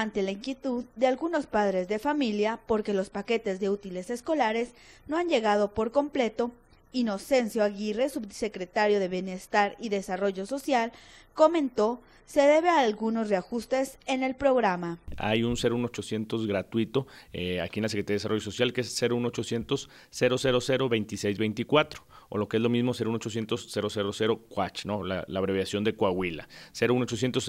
ante la inquietud de algunos padres de familia porque los paquetes de útiles escolares no han llegado por completo Inocencio Aguirre, subsecretario de Bienestar y Desarrollo Social, comentó se debe a algunos reajustes en el programa. Hay un 01800 gratuito eh, aquí en la Secretaría de Desarrollo Social que es 01800 o lo que es lo mismo 01800 000 CUACH, ¿no? La, abreviación de Coahuila, 01800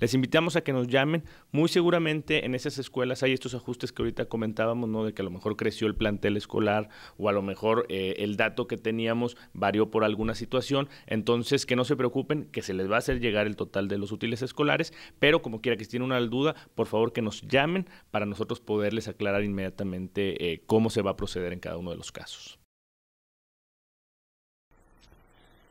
Les invitamos a que nos llamen, muy seguramente en esas escuelas hay estos ajustes que ahorita comentábamos, ¿no? De que a lo mejor creció el plantel escolar o a lo mejor eh, el dato que teníamos varió por alguna situación. Entonces, que no se preocupen, que se les va a hacer llegar el total de los útiles escolares, pero como quiera que si tienen una duda, por favor que nos llamen para nosotros poderles aclarar inmediatamente eh, cómo se va a proceder en cada uno de los casos.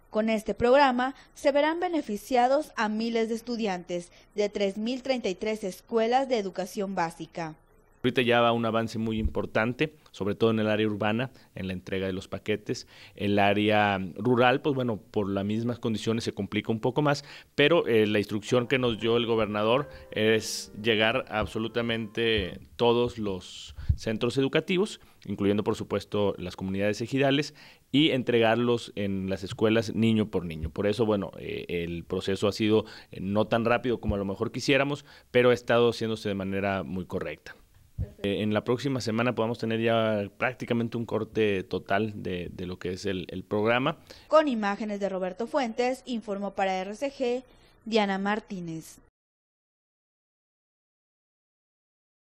Con este programa se verán beneficiados a miles de estudiantes de 3.033 escuelas de educación básica. Ahorita ya va un avance muy importante, sobre todo en el área urbana, en la entrega de los paquetes. El área mm, rural, pues bueno, por las mismas condiciones se complica un poco más, pero eh, la instrucción que nos dio el gobernador es llegar absolutamente todos los centros educativos, incluyendo por supuesto las comunidades ejidales, y entregarlos en las escuelas niño por niño. Por eso, bueno, eh, el proceso ha sido eh, no tan rápido como a lo mejor quisiéramos, pero ha estado haciéndose de manera muy correcta. Eh, en la próxima semana podamos tener ya prácticamente un corte total de, lo que es el, el programa. Con imágenes de Roberto Fuentes, informó para RCG Diana Martínez.